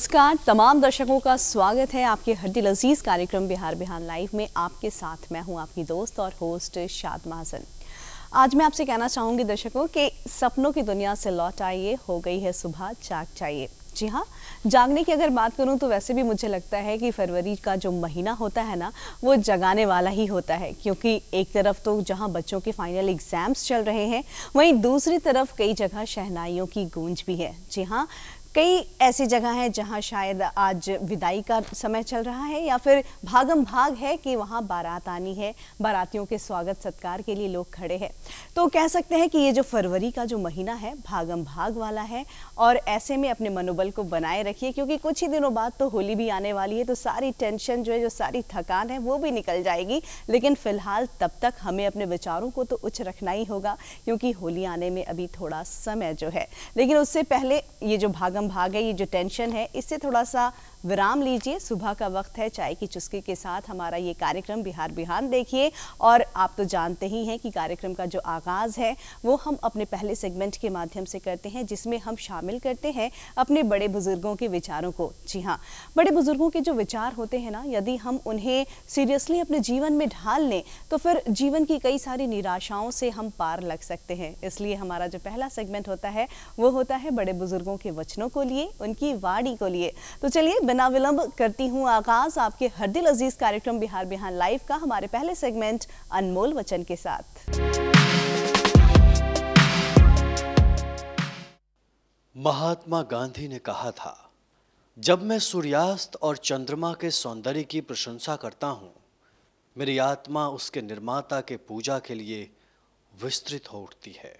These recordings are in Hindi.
नमस्कार तमाम दर्शकों का स्वागत है आपके हड्डी लजीज कार्यक्रम बिहार बिहार लाइव में आपके साथ मैं हूं आपकी दोस्त और होस्ट शाद महाजन आज मैं आपसे कहना चाहूंगी दर्शकों कि सपनों की दुनिया से लौट आइए हो गई है सुबह जाग चाहिए जी हाँ जागने की अगर बात करूँ तो वैसे भी मुझे लगता है कि फरवरी का जो महीना होता है ना वो जगाने वाला ही होता है क्योंकि एक तरफ तो जहाँ बच्चों के फाइनल एग्जाम्स चल रहे हैं वहीं दूसरी तरफ कई जगह शहनाइयों की गूंज भी है जी हाँ कई ऐसी जगह हैं जहां शायद आज विदाई का समय चल रहा है या फिर भागम भाग है कि वहां बारात आनी है बारातियों के स्वागत सत्कार के लिए लोग खड़े हैं तो कह सकते हैं कि ये जो फरवरी का जो महीना है भागम भाग वाला है और ऐसे में अपने मनोबल को बनाए रखिए क्योंकि कुछ ही दिनों बाद तो होली भी आने वाली है तो सारी टेंशन जो है जो सारी थकान है वो भी निकल जाएगी लेकिन फिलहाल तब तक हमें अपने विचारों को तो उच्च रखना ही होगा क्योंकि होली आने में अभी थोड़ा समय जो है लेकिन उससे पहले ये जो भागम कदम भागे ये जो टेंशन है इससे थोड़ा सा विराम लीजिए सुबह का वक्त है चाय की चुस्की के साथ हमारा ये कार्यक्रम बिहार बिहान देखिए और आप तो जानते ही हैं कि कार्यक्रम का जो आगाज़ है वो हम अपने पहले सेगमेंट के माध्यम से करते हैं जिसमें हम शामिल करते हैं अपने बड़े बुज़ुर्गों के विचारों को जी हाँ बड़े बुज़ुर्गों के जो विचार होते हैं ना यदि हम उन्हें सीरियसली अपने जीवन में ढाल लें तो फिर जीवन की कई सारी निराशाओं से हम पार लग सकते हैं इसलिए हमारा जो पहला सेगमेंट होता है वो होता है बड़े बुज़ुर्गों के वचनों को लिए उनकी वाणी को लिए तो चलिए बिना विलंब करती हूं आगाज आपके हर दिल अजीज कार्यक्रम बिहार बिहार लाइव का हमारे पहले सेगमेंट अनमोल वचन के साथ महात्मा गांधी ने कहा था जब मैं सूर्यास्त और चंद्रमा के सौंदर्य की प्रशंसा करता हूं मेरी आत्मा उसके निर्माता के पूजा के लिए विस्तृत हो उठती है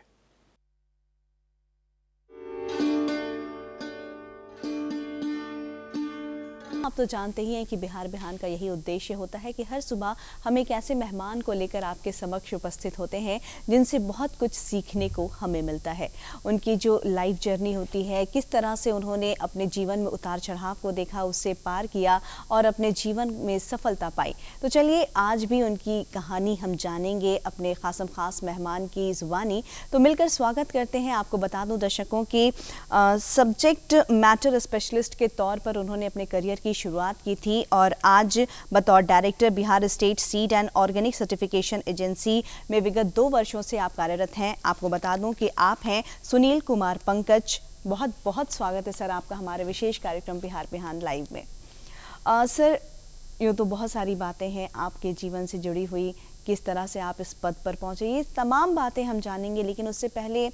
आप तो जानते ही हैं कि बिहार बिहान का यही उद्देश्य होता है कि हर सुबह हम एक ऐसे मेहमान को लेकर आपके समक्ष उपस्थित होते हैं जिनसे बहुत कुछ सीखने को हमें मिलता है उनकी जो लाइफ जर्नी होती है किस तरह से उन्होंने अपने जीवन में उतार चढ़ाव को देखा उससे पार किया और अपने जीवन में सफलता पाई तो चलिए आज भी उनकी कहानी हम जानेंगे अपने खासम खास मेहमान की जुबानी तो मिलकर स्वागत करते हैं आपको बता दूं दर्शकों की सब्जेक्ट मैटर स्पेशलिस्ट के तौर पर उन्होंने अपने करियर की शुरुआत की थी और आज बतौर director Bihar state seed and organic certification agency में विगत दो वर्षों से आप कार्यरत हैं आपको बता दूं कि आप हैं सुनील कुमार पंकज बहुत बहुत स्वागत है सर आपका हमारे विशेष कार्यक्रम बिहार बिहान लाइव में आ, सर यूँ तो बहुत सारी बातें हैं आपके जीवन से जुड़ी हुई किस तरह से आप इस पद पर पहुँचे ये तमाम बातें हम जानेंगे लेकिन उससे पहले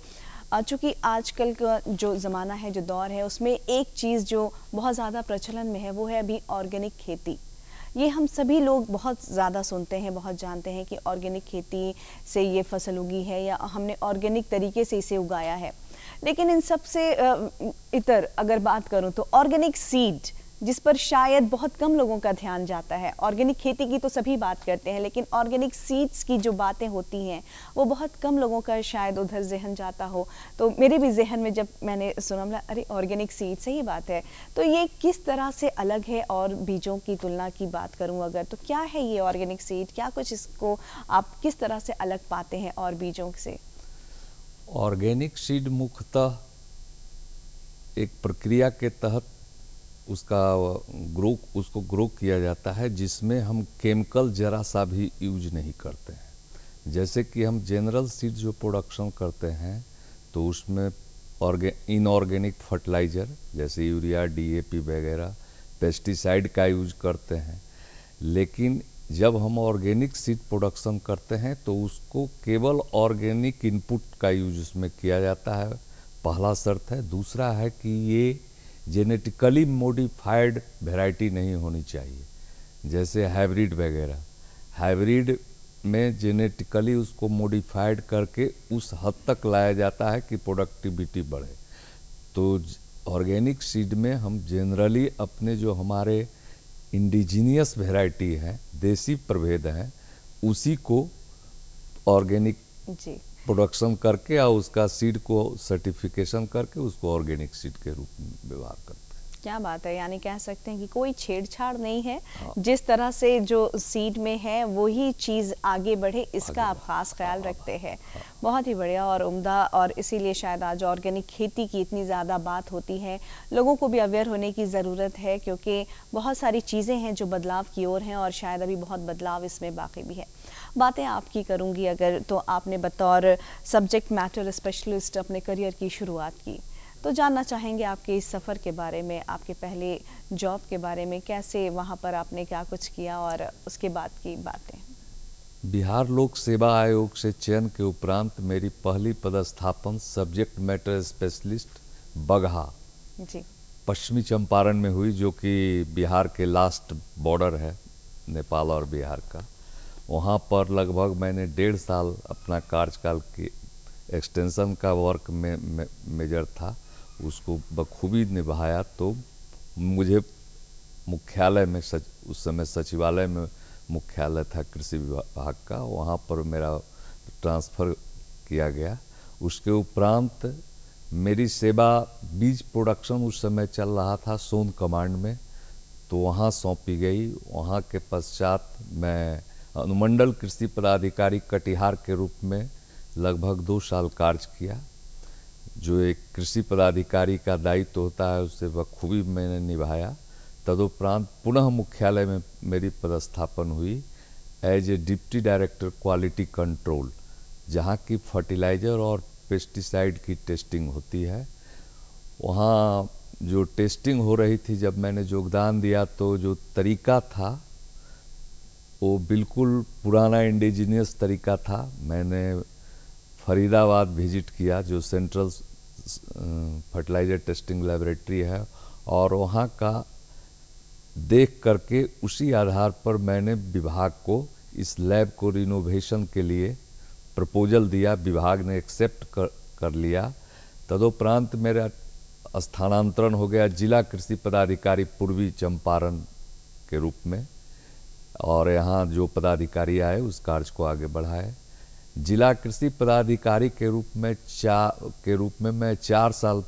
चूँकि आजकल का जो ज़माना है जो दौर है उसमें एक चीज़ जो बहुत ज़्यादा प्रचलन में है वो है अभी ऑर्गेनिक खेती ये हम सभी लोग बहुत ज़्यादा सुनते हैं बहुत जानते हैं कि ऑर्गेनिक खेती से ये फसल उगी है या हमने ऑर्गेनिक तरीके से इसे उगाया है लेकिन इन सबसे इतर अगर बात करूँ तो ऑर्गेनिक सीड जिस पर शायद बहुत कम लोगों का ध्यान जाता है ऑर्गेनिक खेती की तो सभी बात करते हैं लेकिन ऑर्गेनिक सीड्स की जो बातें होती हैं वो बहुत कम लोगों का शायद उधर जहन जाता हो तो मेरे भी जहन में जब मैंने सुना मिला अरे ऑर्गेनिक सीड सही बात है तो ये किस तरह से अलग है और बीजों की तुलना की बात करूँ अगर तो क्या है ये ऑर्गेनिक सीड क्या कुछ इसको आप किस तरह से अलग पाते हैं और बीजों से ऑर्गेनिक सीड मुख्यतः एक प्रक्रिया के तहत उसका ग्रो उसको ग्रो किया जाता है जिसमें हम केमिकल ज़रा सा भी यूज नहीं करते हैं जैसे कि हम जनरल सीड जो प्रोडक्शन करते हैं तो उसमें ऑर्गे इनऑर्गेनिक फर्टिलाइज़र जैसे यूरिया डीएपी वगैरह पेस्टिसाइड का यूज करते हैं लेकिन जब हम ऑर्गेनिक सीड प्रोडक्शन करते हैं तो उसको केवल ऑर्गेनिक इनपुट का यूज उसमें किया जाता है पहला शर्त है दूसरा है कि ये जेनेटिकली मोडिफाइड वेराइटी नहीं होनी चाहिए जैसे हाइब्रिड वगैरह हाइब्रिड में जेनेटिकली उसको मोडिफाइड करके उस हद तक लाया जाता है कि प्रोडक्टिविटी बढ़े तो ऑर्गेनिक सीड में हम जनरली अपने जो हमारे इंडिजीनियस वेराइटी हैं देसी प्रभेद हैं उसी को ऑर्गेनिक जी प्रोडक्शन करके और उसका सीड को सर्टिफिकेशन करके उसको ऑर्गेनिक सीड के रूप में व्यवहार करते हैं क्या बात है यानी कह सकते हैं कि कोई छेड़छाड़ नहीं है हाँ। जिस तरह से जो सीड में है वही चीज़ आगे बढ़े इसका आप खास ख्याल हाँ, हाँ, रखते हैं बहुत ही बढ़िया और उम्दा और इसीलिए शायद आज ऑर्गेनिक खेती की इतनी ज़्यादा बात होती है लोगों को भी अवेयर होने की ज़रूरत है क्योंकि बहुत सारी चीज़ें हैं जो बदलाव की ओर हैं और शायद अभी बहुत बदलाव इसमें बाकी भी है बातें आपकी करूँगी अगर तो आपने बतौर सब्जेक्ट मैटर स्पेशलिस्ट अपने करियर की शुरुआत की तो जानना चाहेंगे आपके इस सफ़र के बारे में आपके पहले जॉब के बारे में कैसे वहाँ पर आपने क्या कुछ किया और उसके बाद की बातें बिहार लोक सेवा आयोग से चयन के उपरांत मेरी पहली पदस्थापन सब्जेक्ट मैटर स्पेशलिस्ट बगहा जी पश्चिमी चंपारण में हुई जो कि बिहार के लास्ट बॉर्डर है नेपाल और बिहार का वहाँ पर लगभग मैंने डेढ़ साल अपना कार्यकाल के एक्सटेंशन का वर्क में मेजर था उसको बखूबी निभाया तो मुझे मुख्यालय में सच उस समय सचिवालय में मुख्यालय था कृषि विभाग का वहाँ पर मेरा ट्रांसफ़र किया गया उसके उपरांत मेरी सेवा बीज प्रोडक्शन उस समय चल रहा था सोन कमांड में तो वहाँ सौंपी गई वहाँ के पश्चात मैं अनुमंडल कृषि पदाधिकारी कटिहार के रूप में लगभग दो साल कार्य किया जो एक कृषि पदाधिकारी का दायित्व तो होता है उसे बखूबी मैंने निभाया तदुपरांत पुनः मुख्यालय में मेरी पदस्थापन हुई as a deputy director quality control जहाँ की फर्टिलाइज़र और पेस्टिसाइड की टेस्टिंग होती है वहाँ जो टेस्टिंग हो रही थी जब मैंने योगदान दिया तो जो तरीका था वो बिल्कुल पुराना इंडिजीनियस तरीका था मैंने फरीदाबाद विजिट किया जो सेंट्रल फर्टिलाइज़र टेस्टिंग लेबोरेटरी है और वहाँ का देख करके उसी आधार पर मैंने विभाग को इस लैब को रिनोवेशन के लिए प्रपोजल दिया विभाग ने एक्सेप्ट कर कर लिया तदोपरांत मेरा स्थानांतरण हो गया जिला कृषि पदाधिकारी पूर्वी चंपारण के रूप में और यहाँ जो पदाधिकारी आए उस कार्य को आगे बढ़ाए जिला कृषि पदाधिकारी के रूप में चा के रूप में मैं चार साल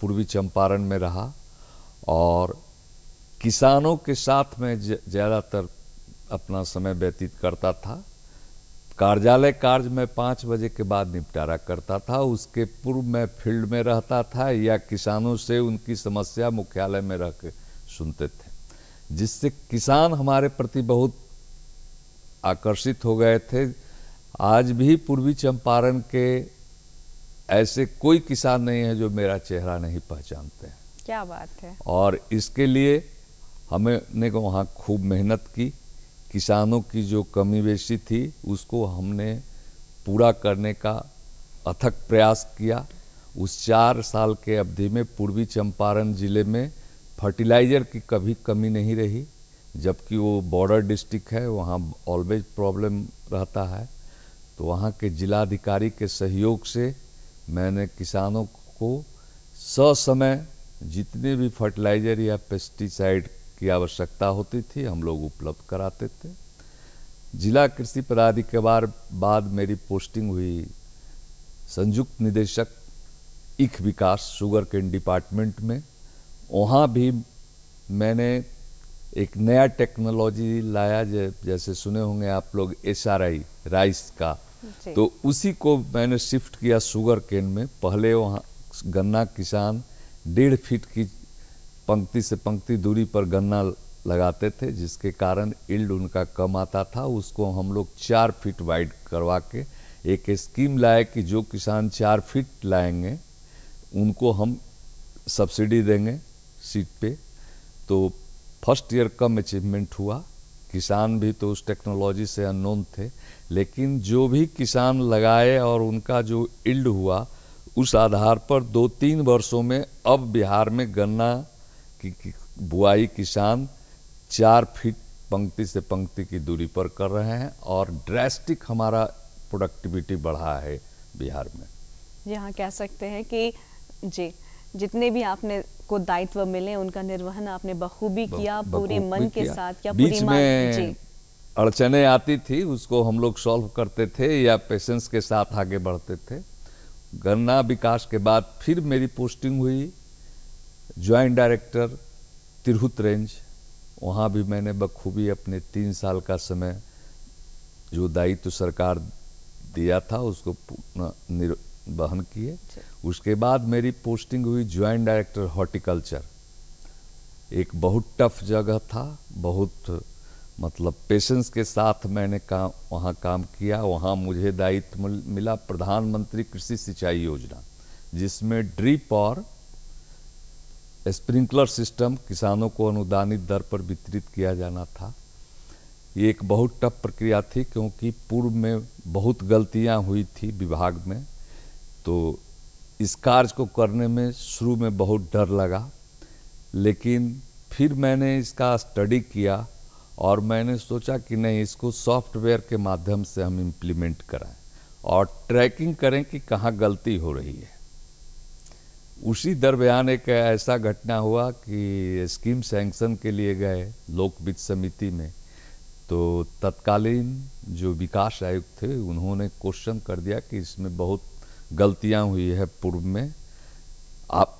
पूर्वी चंपारण में रहा और किसानों के साथ में ज़्यादातर अपना समय व्यतीत करता था कार्यालय कार्य में पाँच बजे के बाद निपटारा करता था उसके पूर्व मैं फील्ड में रहता था या किसानों से उनकी समस्या मुख्यालय में रह के सुनते थे जिससे किसान हमारे प्रति बहुत आकर्षित हो गए थे आज भी पूर्वी चंपारण के ऐसे कोई किसान नहीं है जो मेरा चेहरा नहीं पहचानते हैं क्या बात है और इसके लिए हमने को वहाँ खूब मेहनत की किसानों की जो कमी बेशी थी उसको हमने पूरा करने का अथक प्रयास किया उस चार साल के अवधि में पूर्वी चंपारण जिले में फर्टिलाइज़र की कभी कमी नहीं रही जबकि वो बॉर्डर डिस्ट्रिक्ट है वहाँ ऑलवेज प्रॉब्लम रहता है तो वहाँ के जिलाधिकारी के सहयोग से मैंने किसानों को ससमय जितने भी फर्टिलाइज़र या पेस्टिसाइड की आवश्यकता होती थी हम लोग उपलब्ध कराते थे जिला कृषि पदाधिकार बाद मेरी पोस्टिंग हुई संयुक्त निदेशक इख विकास शुगर केन डिपार्टमेंट में वहाँ भी मैंने एक नया टेक्नोलॉजी लाया जै जैसे सुने होंगे आप लोग एस राइस का तो उसी को मैंने शिफ्ट किया शुगर केन में पहले वहाँ गन्ना किसान डेढ़ फीट की पंक्ति से पंक्ति दूरी पर गन्ना लगाते थे जिसके कारण इल्ड उनका कम आता था उसको हम लोग चार फीट वाइड करवा के एक स्कीम लाए कि जो किसान चार फीट लाएंगे उनको हम सब्सिडी देंगे सीट पे तो फर्स्ट ईयर कम अचीवमेंट हुआ किसान भी तो उस टेक्नोलॉजी से अननोन थे लेकिन जो भी किसान लगाए और उनका जो इल्ड हुआ उस आधार पर दो तीन वर्षों में अब बिहार में गन्ना की, बुआई किसान चार फीट पंक्ति से पंक्ति की दूरी पर कर रहे हैं और ड्रेस्टिक हमारा प्रोडक्टिविटी बढ़ा है बिहार में हाँ कह सकते हैं कि जी जितने भी आपने को दायित्व मिले उनका निर्वहन आपने बखूबी किया पूरे मन किया। के साथ क्या बीच में अड़चने आती थी उसको हम लोग सॉल्व करते थे या पेशेंस के साथ आगे बढ़ते थे गन्ना विकास के बाद फिर मेरी पोस्टिंग हुई ज्वाइंट डायरेक्टर तिरहुत रेंज वहाँ भी मैंने बखूबी अपने तीन साल का समय जो दायित्व सरकार दिया था उसको बहन की है उसके बाद मेरी पोस्टिंग हुई ज्वाइंट डायरेक्टर हॉर्टिकल्चर एक बहुत टफ जगह था बहुत मतलब पेशेंस के साथ मैंने काम वहाँ काम किया वहाँ मुझे दायित्व मिला प्रधानमंत्री कृषि सिंचाई योजना जिसमें ड्रिप और स्प्रिंकलर सिस्टम किसानों को अनुदानित दर पर वितरित किया जाना था ये एक बहुत टफ प्रक्रिया थी क्योंकि पूर्व में बहुत गलतियाँ हुई थी विभाग में तो इस कार्य को करने में शुरू में बहुत डर लगा लेकिन फिर मैंने इसका स्टडी किया और मैंने सोचा कि नहीं इसको सॉफ्टवेयर के माध्यम से हम इम्प्लीमेंट कराएं और ट्रैकिंग करें कि कहाँ गलती हो रही है उसी दरमियान एक ऐसा घटना हुआ कि स्कीम सैंक्शन के लिए गए लोक वित्त समिति में तो तत्कालीन जो विकास आयुक्त थे उन्होंने क्वेश्चन कर दिया कि इसमें बहुत गलतियां हुई है पूर्व में आप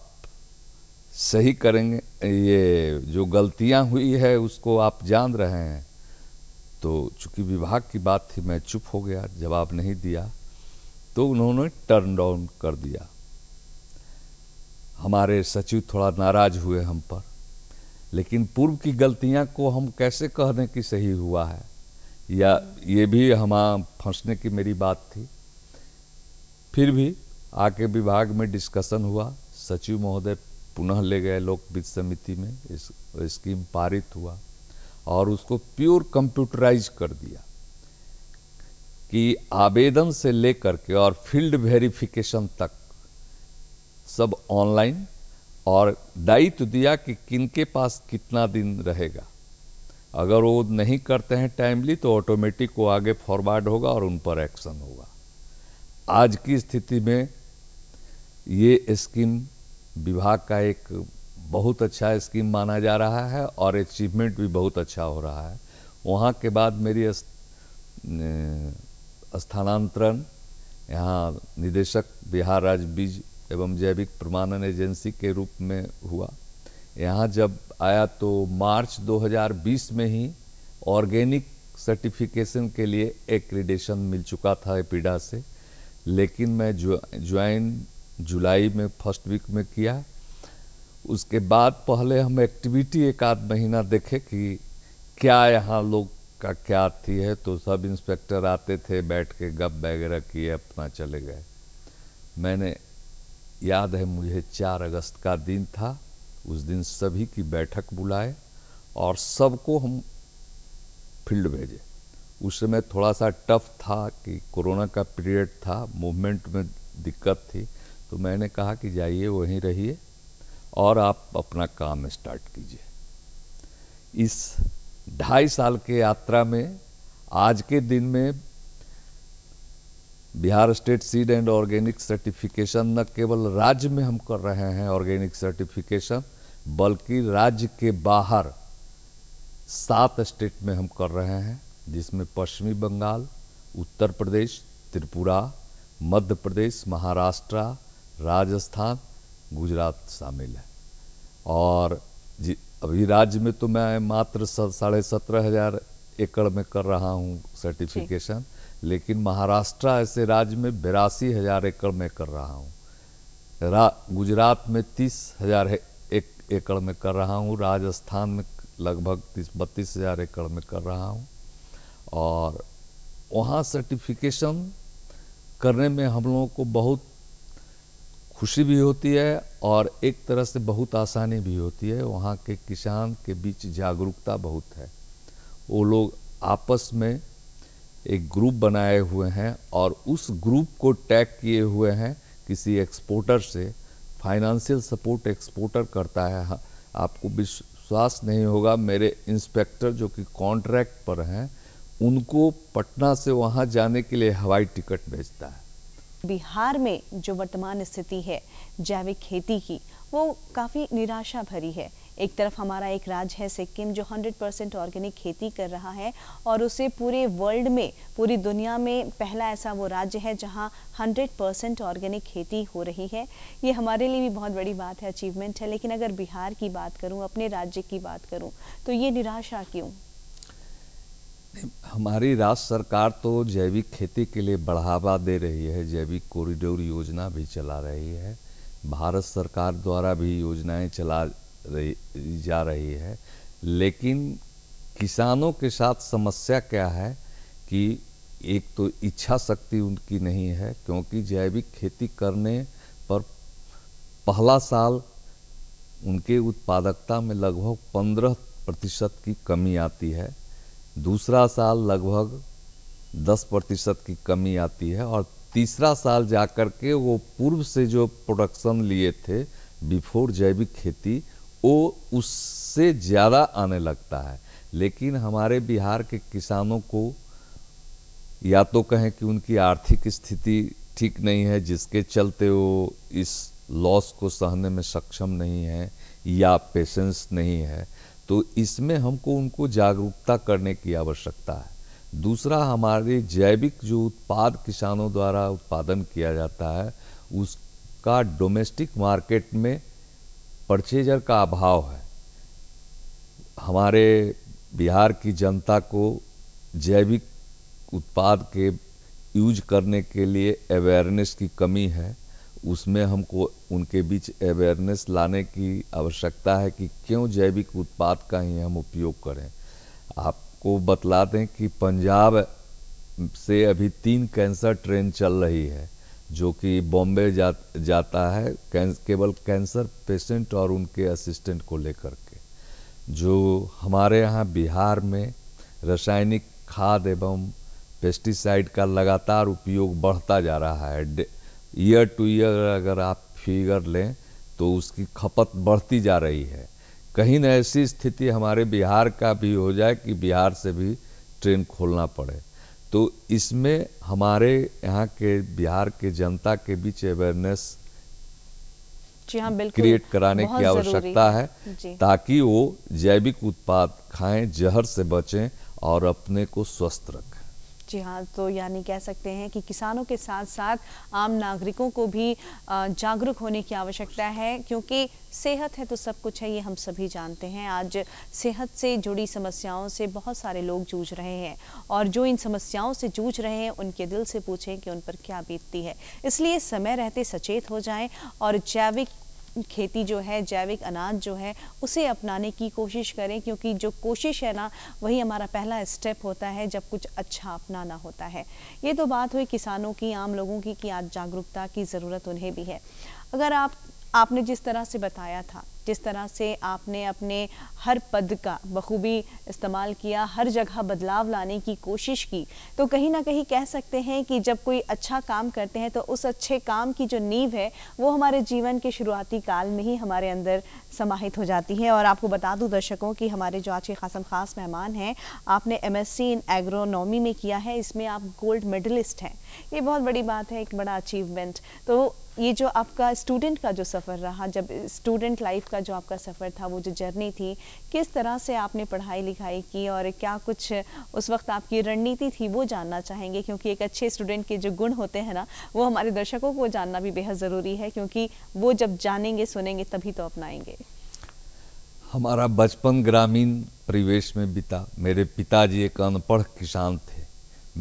सही करेंगे ये जो गलतियां हुई है उसको आप जान रहे हैं तो चूंकि विभाग की बात थी मैं चुप हो गया जवाब नहीं दिया तो उन्होंने टर्न डाउन कर दिया हमारे सचिव थोड़ा नाराज हुए हम पर लेकिन पूर्व की गलतियां को हम कैसे कह दें कि सही हुआ है या ये भी हम हाँ, फंसने की मेरी बात थी फिर भी आके विभाग में डिस्कशन हुआ सचिव महोदय पुनः ले गए लोक वित्त समिति में इस स्कीम पारित हुआ और उसको प्योर कंप्यूटराइज कर दिया कि आवेदन से लेकर के और फील्ड वेरिफिकेशन तक सब ऑनलाइन और दायित्व दिया कि किनके पास कितना दिन रहेगा अगर वो नहीं करते हैं टाइमली तो ऑटोमेटिक वो आगे फॉरवर्ड होगा और उन पर एक्शन होगा आज की स्थिति में ये स्कीम विभाग का एक बहुत अच्छा स्कीम माना जा रहा है और अचीवमेंट भी बहुत अच्छा हो रहा है वहाँ के बाद मेरी स्थानांतरण यहाँ निदेशक बिहार राज्य बीज एवं जैविक प्रमाणन एजेंसी के रूप में हुआ यहाँ जब आया तो मार्च 2020 में ही ऑर्गेनिक सर्टिफिकेशन के लिए एक मिल चुका था एपीडा से लेकिन मैं ज्वाइन जुलाई में फर्स्ट वीक में किया उसके बाद पहले हम एक्टिविटी एक आध महीना देखे कि क्या यहाँ लोग का क्या थी है तो सब इंस्पेक्टर आते थे बैठ के गप वगैरह किए अपना चले गए मैंने याद है मुझे चार अगस्त का दिन था उस दिन सभी की बैठक बुलाए और सबको हम फील्ड भेजे उस समय थोड़ा सा टफ था कि कोरोना का पीरियड था मूवमेंट में दिक्कत थी तो मैंने कहा कि जाइए वहीं रहिए और आप अपना काम स्टार्ट कीजिए इस ढाई साल के यात्रा में आज के दिन में Bihar state seed and organic certification न केवल राज्य में हम कर रहे हैं ऑर्गेनिक सर्टिफिकेशन बल्कि राज्य के बाहर सात स्टेट में हम कर रहे हैं जिसमें पश्चिमी बंगाल उत्तर प्रदेश त्रिपुरा मध्य प्रदेश महाराष्ट्र राजस्थान गुजरात शामिल है और जी अभी राज्य में तो मैं मात्र साढ़े सत्रह हज़ार एकड़ में कर रहा हूँ सर्टिफिकेशन लेकिन महाराष्ट्र ऐसे राज्य में बिरासी हज़ार एकड़ में कर रहा हूँ रा गुजरात में तीस हज़ार एक एकड़ में कर रहा हूँ राजस्थान में लगभग तीस बत्तीस हज़ार एकड़ में कर रहा हूँ और वहाँ सर्टिफिकेशन करने में हम लोगों को बहुत खुशी भी होती है और एक तरह से बहुत आसानी भी होती है वहाँ के किसान के बीच जागरूकता बहुत है वो लोग आपस में एक ग्रुप बनाए हुए हैं और उस ग्रुप को टैग किए हुए हैं किसी एक्सपोर्टर से फाइनेंशियल सपोर्ट एक्सपोर्टर करता है आपको विश्वास नहीं होगा मेरे इंस्पेक्टर जो कि कॉन्ट्रैक्ट पर हैं उनको पटना से वहाँ जाने के लिए हवाई टिकट भेजता है बिहार में जो वर्तमान स्थिति है जैविक खेती की वो काफ़ी निराशा भरी है एक तरफ हमारा एक राज्य है सिक्किम जो 100 परसेंट ऑर्गेनिक खेती कर रहा है और उसे पूरे वर्ल्ड में पूरी दुनिया में पहला ऐसा वो राज्य है जहां 100 परसेंट ऑर्गेनिक खेती हो रही है ये हमारे लिए भी बहुत बड़ी बात है अचीवमेंट है लेकिन अगर बिहार की बात करूं अपने राज्य की बात करूं तो ये निराशा क्यों हमारी राज्य सरकार तो जैविक खेती के लिए बढ़ावा दे रही है जैविक कॉरिडोर योजना भी चला रही है भारत सरकार द्वारा भी योजनाएं चला रही जा रही है लेकिन किसानों के साथ समस्या क्या है कि एक तो इच्छा शक्ति उनकी नहीं है क्योंकि जैविक खेती करने पर पहला साल उनके उत्पादकता में लगभग पंद्रह प्रतिशत की कमी आती है दूसरा साल लगभग दस प्रतिशत की कमी आती है और तीसरा साल जा कर के वो पूर्व से जो प्रोडक्शन लिए थे बिफोर जैविक खेती वो उससे ज़्यादा आने लगता है लेकिन हमारे बिहार के किसानों को या तो कहें कि उनकी आर्थिक स्थिति ठीक नहीं है जिसके चलते वो इस लॉस को सहने में सक्षम नहीं है या पेशेंस नहीं है तो इसमें हमको उनको जागरूकता करने की आवश्यकता है दूसरा हमारे जैविक जो उत्पाद किसानों द्वारा उत्पादन किया जाता है उसका डोमेस्टिक मार्केट में परचेजर का अभाव है हमारे बिहार की जनता को जैविक उत्पाद के यूज करने के लिए अवेयरनेस की कमी है उसमें हमको उनके बीच अवेयरनेस लाने की आवश्यकता है कि क्यों जैविक उत्पाद का ही हम उपयोग करें आपको बतला दें कि पंजाब से अभी तीन कैंसर ट्रेन चल रही है जो कि बॉम्बे जा जाता है कैंस, केवल कैंसर पेशेंट और उनके असिस्टेंट को लेकर के जो हमारे यहाँ बिहार में रासायनिक खाद एवं पेस्टिसाइड का लगातार उपयोग बढ़ता जा रहा है ईयर टू ईयर अगर आप फिगर लें तो उसकी खपत बढ़ती जा रही है कहीं ना ऐसी स्थिति हमारे बिहार का भी हो जाए कि बिहार से भी ट्रेन खोलना पड़े तो इसमें हमारे यहाँ के बिहार के जनता के बीच अवेयरनेस हाँ, क्रिएट कराने की आवश्यकता है ताकि वो जैविक उत्पाद खाएं जहर से बचें और अपने को स्वस्थ रखें जी हाँ तो यानी कह सकते हैं कि किसानों के साथ साथ आम नागरिकों को भी जागरूक होने की आवश्यकता है क्योंकि सेहत है तो सब कुछ है ये हम सभी जानते हैं आज सेहत से जुड़ी समस्याओं से बहुत सारे लोग जूझ रहे हैं और जो इन समस्याओं से जूझ रहे हैं उनके दिल से पूछें कि उन पर क्या बीतती है इसलिए समय रहते सचेत हो जाएं और जैविक खेती जो है जैविक अनाज जो है उसे अपनाने की कोशिश करें क्योंकि जो कोशिश है ना वही हमारा पहला स्टेप होता है जब कुछ अच्छा अपनाना होता है ये तो बात हुई किसानों की आम लोगों की कि आज जागरूकता की ज़रूरत उन्हें भी है अगर आप आपने जिस तरह से बताया था जिस तरह से आपने अपने हर पद का बखूबी इस्तेमाल किया हर जगह बदलाव लाने की कोशिश की तो कहीं ना कहीं कह सकते हैं कि जब कोई अच्छा काम करते हैं तो उस अच्छे काम की जो नींव है वो हमारे जीवन के शुरुआती काल में ही हमारे अंदर समाहित हो जाती है और आपको बता दूं दर्शकों कि हमारे जो आज के खासम खास मेहमान हैं आपने एम इन एग्रोनॉमी में किया है इसमें आप गोल्ड मेडलिस्ट हैं ये बहुत बड़ी बात है एक बड़ा अचीवमेंट तो ये जो आपका स्टूडेंट का जो सफ़र रहा जब स्टूडेंट लाइफ का जो आपका सफ़र था वो जो जर्नी थी किस तरह से आपने पढ़ाई लिखाई की और क्या कुछ उस वक्त आपकी रणनीति थी वो जानना चाहेंगे क्योंकि एक अच्छे स्टूडेंट के जो गुण होते हैं ना वो हमारे दर्शकों को जानना भी बेहद ज़रूरी है क्योंकि वो जब जानेंगे सुनेंगे तभी तो अपनाएंगे हमारा बचपन ग्रामीण परिवेश में बीता मेरे पिताजी एक अनपढ़ किसान थे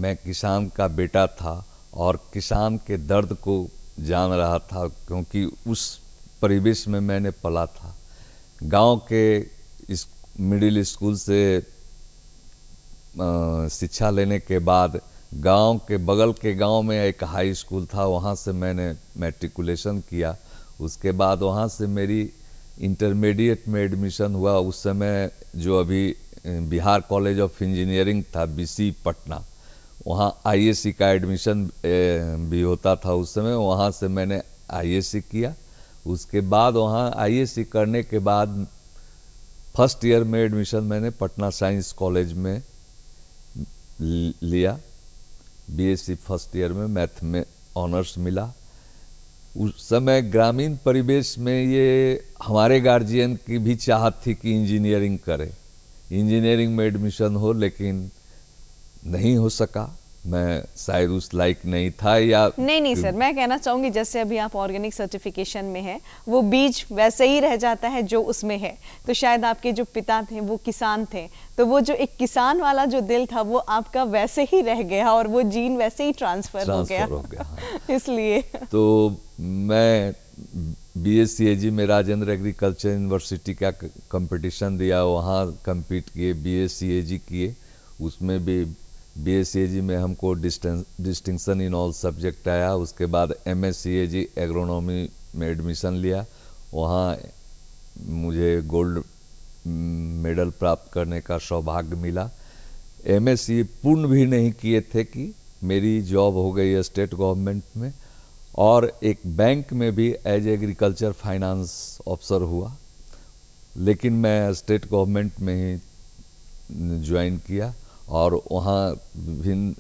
मैं किसान का बेटा था और किसान के दर्द को जान रहा था क्योंकि उस परिवेश में मैंने पला था गांव के इस मिडिल स्कूल से शिक्षा लेने के बाद गांव के बगल के गांव में एक हाई स्कूल था वहां से मैंने मैट्रिकुलेशन किया उसके बाद वहां से मेरी इंटरमीडिएट में एडमिशन हुआ उस समय जो अभी बिहार कॉलेज ऑफ इंजीनियरिंग था बीसी पटना वहाँ आई का एडमिशन भी होता था उस समय वहाँ से मैंने आई किया उसके बाद वहाँ आई करने के बाद फर्स्ट ईयर में एडमिशन मैंने पटना साइंस कॉलेज में लिया बीएससी फर्स्ट ईयर में मैथ में ऑनर्स मिला उस समय ग्रामीण परिवेश में ये हमारे गार्जियन की भी चाहत थी कि इंजीनियरिंग करें इंजीनियरिंग में एडमिशन हो लेकिन नहीं हो सका मैं शायद उस लायक नहीं था या नहीं नहीं सर मैं कहना चाहूंगी जैसे अभी आप ऑर्गेनिक सर्टिफिकेशन में हैं वो बीज वैसे ही रह जाता है जो उसमें है तो शायद आपके जो पिता थे वो किसान थे तो वो जो एक किसान वाला जो दिल था वो आपका वैसे ही रह गया और वो जीन वैसे ही ट्रांसफर, ट्रांसफर हो गया, हो गया हाँ। इसलिए तो मैं B S C A G में राजेंद्र एग्रीकल्चर यूनिवर्सिटी का कंपटीशन दिया वहाँ कम्पीट किए बी एस सी ए जी किए उसमें भी B S C A G में हमको डिस्टिंक्शन इन ऑल सब्जेक्ट आया उसके बाद M S C A G agronomy में एडमिशन लिया वहाँ मुझे गोल्ड मेडल प्राप्त करने का सौभाग्य मिला एम एस सी पूर्ण भी नहीं किए थे कि मेरी जॉब हो गई है स्टेट गवर्नमेंट में और एक बैंक में भी एज एग्रीकल्चर फाइनेंस ऑफिसर हुआ लेकिन मैं स्टेट गवर्नमेंट में ही ज्वाइन किया और वहाँ विभिन्न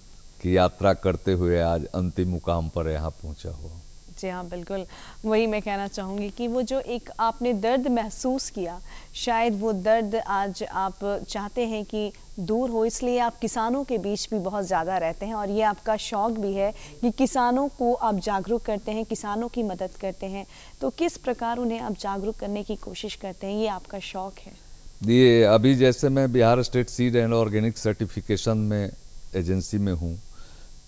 की यात्रा करते हुए आज अंतिम मुकाम पर यहाँ पहुँचा हुआ जी हाँ बिल्कुल वही मैं कहना चाहूँगी कि वो जो एक आपने दर्द महसूस किया शायद वो दर्द आज आप चाहते हैं कि दूर हो इसलिए आप किसानों के बीच भी बहुत ज़्यादा रहते हैं और ये आपका शौक़ भी है कि किसानों को आप जागरूक करते हैं किसानों की मदद करते हैं तो किस प्रकार उन्हें आप जागरूक करने की कोशिश करते हैं ये आपका शौक़ है ये अभी जैसे मैं Bihar state seed and organic certification में एजेंसी में हूँ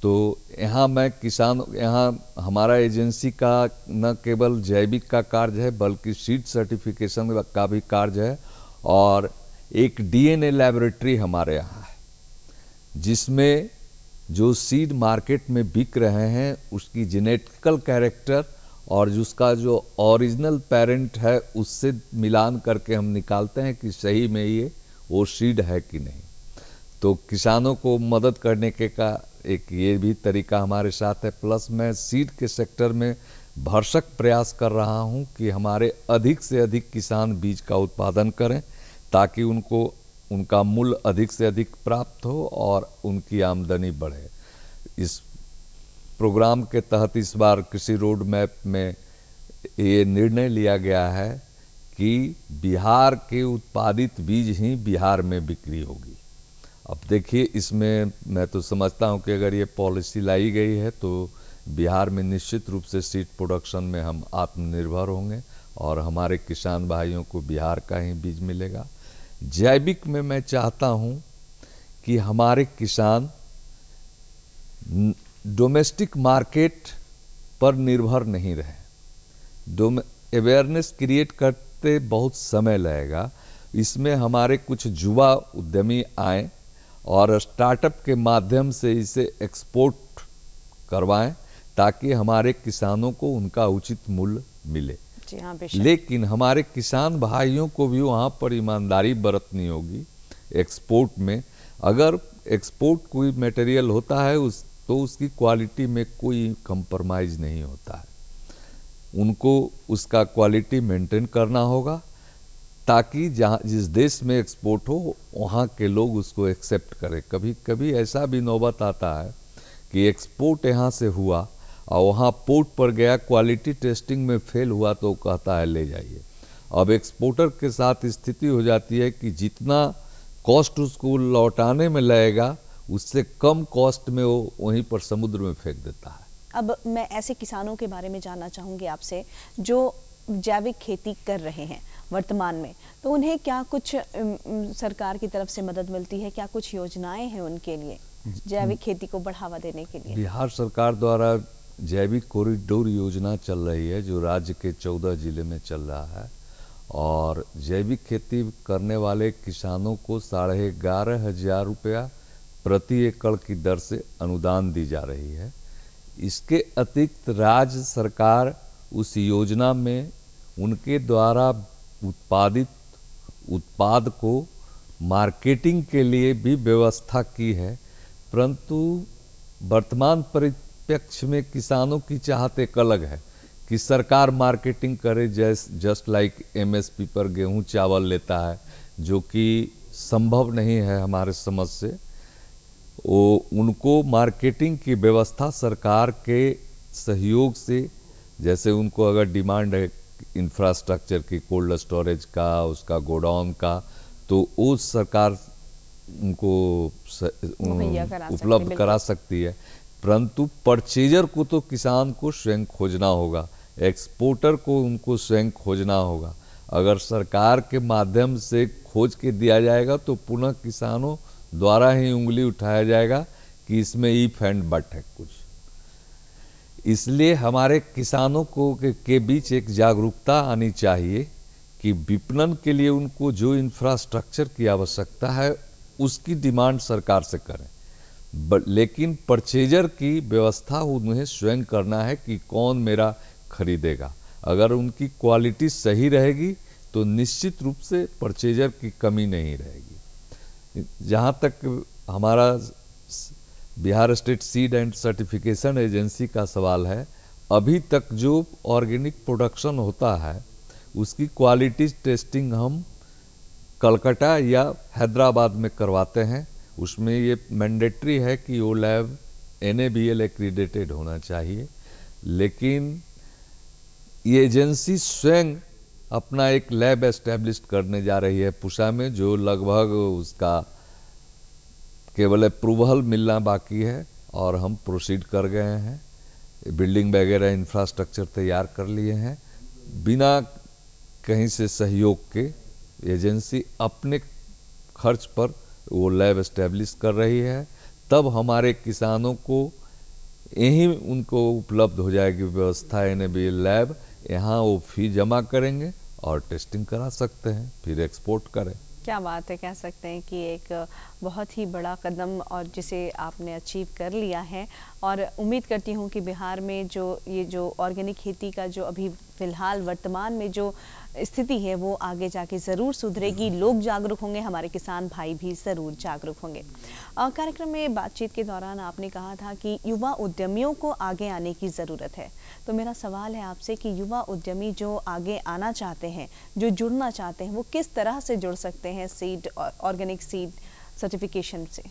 तो यहाँ मैं किसान यहाँ हमारा एजेंसी का न केवल जैविक का कार्य है बल्कि सीड सर्टिफिकेशन का भी कार्य है और एक डीएनए लैबोरेटरी हमारे यहाँ है जिसमें जो सीड मार्केट में बिक रहे हैं उसकी जेनेटिकल कैरेक्टर और जिसका जो ओरिजिनल पेरेंट है उससे मिलान करके हम निकालते हैं कि सही में ये वो सीड है कि नहीं तो किसानों को मदद करने के का एक ये भी तरीका हमारे साथ है प्लस मैं सीड के सेक्टर में भरसक प्रयास कर रहा हूँ कि हमारे अधिक से अधिक किसान बीज का उत्पादन करें ताकि उनको उनका मूल्य अधिक से अधिक प्राप्त हो और उनकी आमदनी बढ़े इस प्रोग्राम के तहत इस बार कृषि रोड मैप में ये निर्णय लिया गया है कि बिहार के उत्पादित बीज ही बिहार में बिक्री होगी अब देखिए इसमें मैं तो समझता हूँ कि अगर ये पॉलिसी लाई गई है तो बिहार में निश्चित रूप से सीड प्रोडक्शन में हम आत्मनिर्भर होंगे और हमारे किसान भाइयों को बिहार का ही बीज मिलेगा जैविक में मैं चाहता हूँ कि हमारे किसान डोमेस्टिक मार्केट पर निर्भर नहीं रहें अवेयरनेस क्रिएट करते बहुत समय लगेगा इसमें हमारे कुछ युवा उद्यमी आए और स्टार्टअप के माध्यम से इसे एक्सपोर्ट करवाएं ताकि हमारे किसानों को उनका उचित मूल्य मिले जी हाँ लेकिन हमारे किसान भाइयों को भी वहाँ पर ईमानदारी बरतनी होगी एक्सपोर्ट में अगर एक्सपोर्ट कोई मटेरियल होता है उस तो उसकी क्वालिटी में कोई कंप्रोमाइज़ नहीं होता है उनको उसका क्वालिटी मेंटेन करना होगा ताकि जहाँ जिस देश में एक्सपोर्ट हो वहाँ के लोग उसको एक्सेप्ट करें कभी कभी ऐसा भी नौबत आता है कि एक्सपोर्ट यहाँ से हुआ और वहाँ पोर्ट पर गया क्वालिटी टेस्टिंग में फेल हुआ तो कहता है ले जाइए अब एक्सपोर्टर के साथ स्थिति हो जाती है कि जितना कॉस्ट उसको लौटाने में लगेगा उससे कम कॉस्ट में वो वहीं पर समुद्र में फेंक देता है अब मैं ऐसे किसानों के बारे में जानना चाहूंगी आपसे जो जैविक खेती कर रहे हैं वर्तमान में तो उन्हें क्या कुछ सरकार की तरफ से मदद मिलती है क्या कुछ योजनाएं हैं उनके लिए जैविक खेती को बढ़ावा देने के लिए बिहार सरकार द्वारा जैविक कॉरिडोर योजना चल रही है जो राज्य के चौदह जिले में चल रहा है और जैविक खेती करने वाले किसानों को साढ़े ग्यारह हजार रुपया प्रति एकड़ की दर से अनुदान दी जा रही है इसके अतिरिक्त राज्य सरकार उस योजना में उनके द्वारा उत्पादित उत्पाद को मार्केटिंग के लिए भी व्यवस्था की है परंतु वर्तमान परिप्रेक्ष्य में किसानों की चाहत एक अलग है कि सरकार मार्केटिंग करे जैस जस्ट लाइक एमएसपी पर गेहूं चावल लेता है जो कि संभव नहीं है हमारे समझ से वो उनको मार्केटिंग की व्यवस्था सरकार के सहयोग से जैसे उनको अगर डिमांड है इंफ्रास्ट्रक्चर की कोल्ड स्टोरेज का उसका गोडाउन का तो वो सरकार उनको उपलब्ध करा सकती है परंतु परचेजर को तो किसान को स्वयं खोजना होगा एक्सपोर्टर को उनको स्वयं खोजना होगा अगर सरकार के माध्यम से खोज के दिया जाएगा तो पुनः किसानों द्वारा ही उंगली उठाया जाएगा कि इसमें ई एंड बट है कुछ इसलिए हमारे किसानों को के, के बीच एक जागरूकता आनी चाहिए कि विपणन के लिए उनको जो इंफ्रास्ट्रक्चर की आवश्यकता है उसकी डिमांड सरकार से करें लेकिन परचेजर की व्यवस्था उन्हें स्वयं करना है कि कौन मेरा खरीदेगा अगर उनकी क्वालिटी सही रहेगी तो निश्चित रूप से परचेजर की कमी नहीं रहेगी जहाँ तक हमारा Bihar state seed and certification agency का सवाल है अभी तक जो ऑर्गेनिक प्रोडक्शन होता है उसकी क्वालिटी टेस्टिंग हम कलकत्ता या हैदराबाद में करवाते हैं उसमें ये मैंडेटरी है कि वो lab N A B L accredited होना चाहिए लेकिन ये एजेंसी स्वयं अपना एक लैब एस्टेब्लिश करने जा रही है पूसा में जो लगभग उसका केवल अप्रूवल मिलना बाकी है और हम प्रोसीड कर गए हैं बिल्डिंग वगैरह इंफ्रास्ट्रक्चर तैयार कर लिए हैं बिना कहीं से सहयोग के एजेंसी अपने खर्च पर वो लैब एस्टेब्लिश कर रही है तब हमारे किसानों को यहीं उनको उपलब्ध हो जाएगी व्यवस्था यानी ए लैब यहाँ वो फी जमा करेंगे और टेस्टिंग करा सकते हैं फिर एक्सपोर्ट करें क्या बात है कह सकते हैं कि एक बहुत ही बड़ा कदम और जिसे आपने अचीव कर लिया है और उम्मीद करती हूँ कि बिहार में जो ये जो ऑर्गेनिक खेती का जो अभी फ़िलहाल वर्तमान में जो स्थिति है वो आगे जाके ज़रूर सुधरेगी लोग जागरूक होंगे हमारे किसान भाई भी ज़रूर जागरूक होंगे कार्यक्रम में बातचीत के दौरान आपने कहा था कि युवा उद्यमियों को आगे आने की ज़रूरत है तो मेरा सवाल है आपसे कि युवा उद्यमी जो आगे आना चाहते हैं जो जुड़ना चाहते हैं वो किस तरह से जुड़ सकते हैं सीड ऑर्गेनिक सीड सर्टिफिकेशन से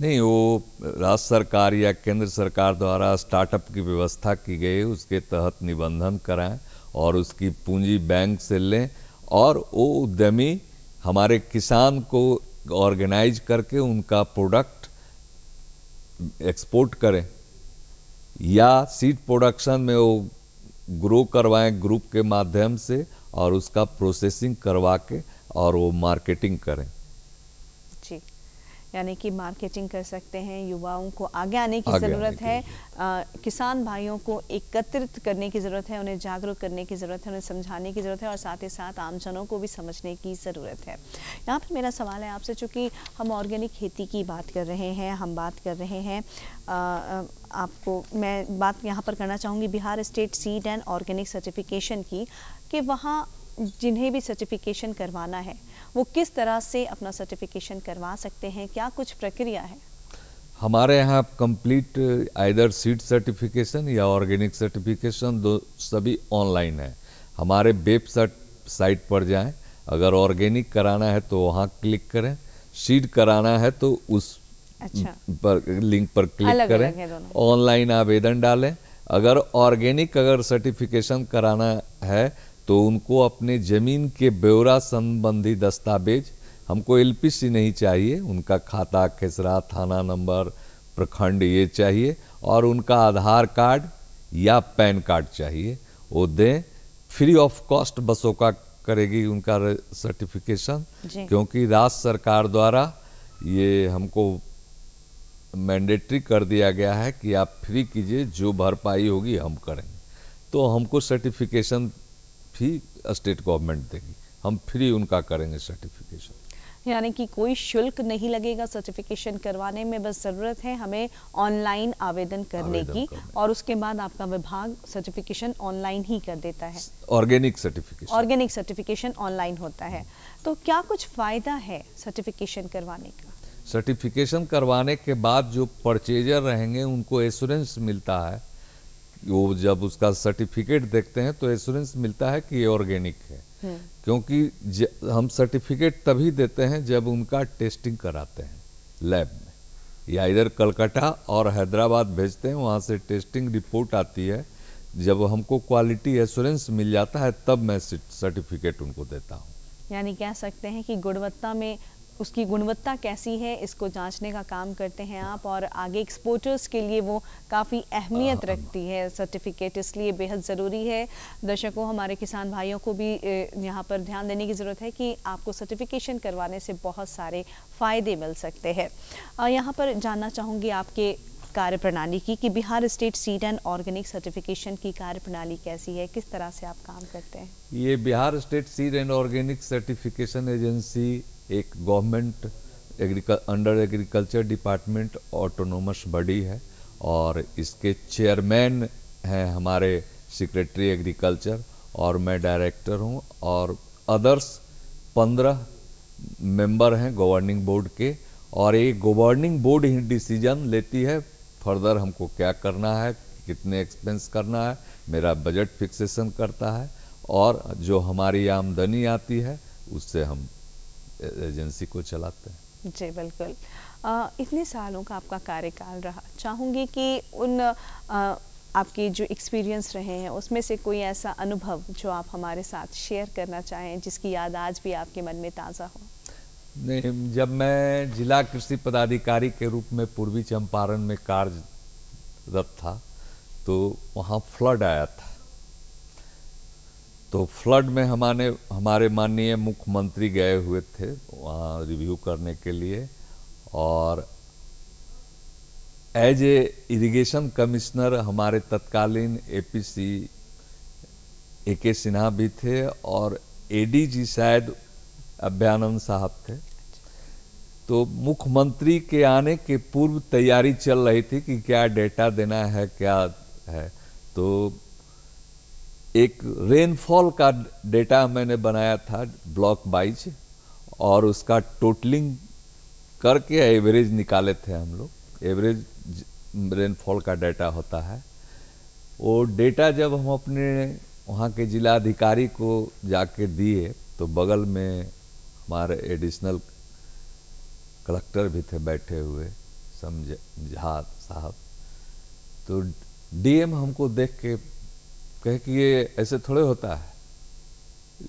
नहीं वो राज्य सरकार या केंद्र सरकार द्वारा स्टार्टअप की व्यवस्था की गई उसके तहत निबंधन कराएं और उसकी पूंजी बैंक से लें और वो उद्यमी हमारे किसान को ऑर्गेनाइज करके उनका प्रोडक्ट एक्सपोर्ट करें या सीड प्रोडक्शन में वो ग्रो करवाएं ग्रुप के माध्यम से और उसका प्रोसेसिंग करवा के और वो मार्केटिंग करें यानी कि मार्केटिंग कर सकते हैं युवाओं को आगे आने की ज़रूरत है आ, किसान भाइयों को एकत्रित करने की ज़रूरत है उन्हें जागरूक करने की ज़रूरत है उन्हें समझाने की ज़रूरत है और साथ ही साथ आमजनों को भी समझने की ज़रूरत है यहाँ पर मेरा सवाल है आपसे चूंकि हम ऑर्गेनिक खेती की बात कर रहे हैं हम बात कर रहे हैं आपको मैं बात यहाँ पर करना चाहूँगी Bihar state seed and organic certification की कि वहाँ जिन्हें भी सर्टिफिकेशन करवाना है वो किस तरह से अपना सर्टिफिकेशन करवा सकते हैं क्या कुछ प्रक्रिया है हमारे यहाँ कंप्लीट आइदर सीड सर्टिफिकेशन या ऑर्गेनिक सर्टिफिकेशन दो सभी ऑनलाइन है हमारे वेबसाइट साइट पर जाएं अगर ऑर्गेनिक कराना है तो वहाँ क्लिक करें सीड कराना है तो उस अच्छा। पर लिंक पर क्लिक करें ऑनलाइन आवेदन डालें अगर ऑर्गेनिक अगर सर्टिफिकेशन कराना है तो उनको अपने ज़मीन के ब्यौरा संबंधी दस्तावेज हमको एल नहीं चाहिए उनका खाता खेसरा थाना नंबर प्रखंड ये चाहिए और उनका आधार कार्ड या पैन कार्ड चाहिए वो दें फ्री ऑफ कॉस्ट बसों का करेगी उनका सर्टिफिकेशन क्योंकि राज्य सरकार द्वारा ये हमको मैंडेटरी कर दिया गया है कि आप फ्री कीजिए जो भरपाई होगी हम करेंगे तो हमको सर्टिफिकेशन भी स्टेट गवर्नमेंट देगी हम फ्री उनका करेंगे सर्टिफिकेशन यानी कि कोई शुल्क नहीं लगेगा सर्टिफिकेशन करवाने में बस ज़रूरत है हमें ऑनलाइन आवेदन करने आवेदन की करने। और उसके बाद आपका विभाग सर्टिफिकेशन ऑनलाइन ही कर देता है organic certification organic certification online होता है तो क्या कुछ फ़ायदा है सर्टिफिकेशन करवाने का सर्टिफिकेशन करवाने के बाद जो परचेजर रहेंगे उनको एश्योरेंस मिलता है वो जब उसका सर्टिफिकेट देखते हैं तो एश्योरेंस मिलता है कि ये ऑर्गेनिक है क्योंकि हम सर्टिफिकेट तभी देते हैं जब उनका टेस्टिंग कराते हैं लैब में या इधर कलकत्ता और हैदराबाद भेजते हैं वहाँ से टेस्टिंग रिपोर्ट आती है जब हमको क्वालिटी एश्योरेंस मिल जाता है तब मैं सर्टिफिकेट उनको देता हूँ यानी कह सकते हैं कि गुणवत्ता में उसकी गुणवत्ता कैसी है इसको जांचने का काम करते हैं आप और आगे एक्सपोर्टर्स के लिए वो काफ़ी अहमियत रखती है सर्टिफिकेट इसलिए बेहद ज़रूरी है दर्शकों हमारे किसान भाइयों को भी यहाँ पर ध्यान देने की ज़रूरत है कि आपको सर्टिफिकेशन करवाने से बहुत सारे फ़ायदे मिल सकते हैं यहाँ पर जानना चाहूँगी आपके कार्य प्रणाली की कि Bihar state seed and organic certification की कार्य प्रणाली कैसी है किस तरह से आप काम करते हैं ये Bihar state seed and organic certification agency एक गवर्नमेंट एग्रीकल under agriculture department autonomous body है और इसके चेयरमैन हैं हमारे सेक्रेटरी एग्रीकल्चर और मैं डायरेक्टर हूं और अदर्स पंद्रह मेंबर हैं गवर्निंग बोर्ड के और ये गवर्निंग बोर्ड ही डिसीजन लेती है फर्दर हमको क्या करना है कितने एक्सपेंस करना है मेरा बजट फिक्सेशन करता है और जो हमारी आमदनी आती है उससे हम एजेंसी को चलाते हैं जी बिल्कुल आ, इतने सालों का आपका कार्यकाल रहा चाहूँगी कि उन आ, आपकी जो एक्सपीरियंस रहे हैं उसमें से कोई ऐसा अनुभव जो आप हमारे साथ शेयर करना चाहें जिसकी याद आज भी आपके मन में ताज़ा हो नहीं जब मैं जिला कृषि पदाधिकारी के रूप में पूर्वी चंपारण में कार्यरत था तो वहाँ फ्लड आया था तो फ्लड में हमारे हमारे माननीय मुख्यमंत्री गए हुए थे वहाँ रिव्यू करने के लिए और एज ए इरीगेशन कमिश्नर हमारे तत्कालीन एपीसी ए के सिन्हा भी थे और एडीजी शायद अभ्यानंद साहब थे तो मुख्यमंत्री के आने के पूर्व तैयारी चल रही थी कि क्या डेटा देना है क्या है तो एक रेनफॉल का डेटा मैंने बनाया था ब्लॉक वाइज और उसका टोटलिंग करके एवरेज निकाले थे हम लोग एवरेज रेनफॉल का डाटा होता है वो डेटा जब हम अपने वहाँ के जिला अधिकारी को जाके दिए तो बगल में हमारे एडिशनल कलेक्टर भी थे बैठे हुए समझ झा साहब तो डीएम हमको देख के कहे कि ये ऐसे थोड़े होता है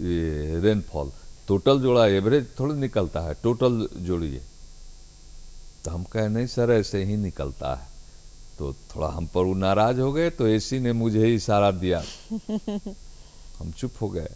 ये रेनफॉल टोटल जोड़ा एवरेज थोड़ा निकलता है टोटल जोड़िए तो हम कहे नहीं सर ऐसे ही निकलता है तो थोड़ा हम पर वो नाराज हो गए तो एसी ने मुझे ही इशारा दिया हम चुप हो गए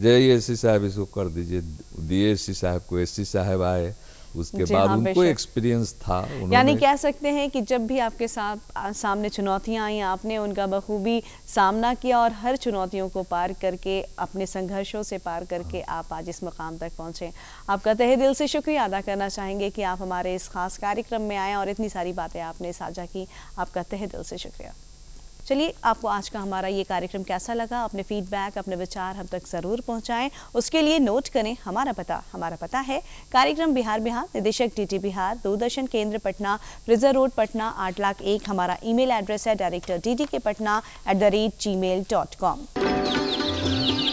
जय एसी साहब इसको कर दीजिए दिए एसी साहब को एसी साहब आए उसके बाद हाँ, उनको एक्सपीरियंस था यानी कह सकते हैं कि जब भी आपके साथ सामने चुनौतियां आई आपने उनका बखूबी सामना किया और हर चुनौतियों को पार करके अपने संघर्षों से पार करके हाँ। आप आज इस मुकाम तक पहुंचे आपका तहे दिल से शुक्रिया अदा करना चाहेंगे कि आप हमारे इस खास कार्यक्रम में आए और इतनी सारी बातें आपने साझा की आपका तहे दिल से शुक्रिया चलिए आपको आज का हमारा ये कार्यक्रम कैसा लगा अपने फीडबैक अपने विचार हम तक ज़रूर पहुंचाएं उसके लिए नोट करें हमारा पता हमारा पता है कार्यक्रम बिहार बिहार निदेशक डी बिहार दूरदर्शन केंद्र पटना रिजर्व रोड पटना आठ लाख एक हमारा ईमेल एड्रेस है director D K Patna at the rate Gmail dot com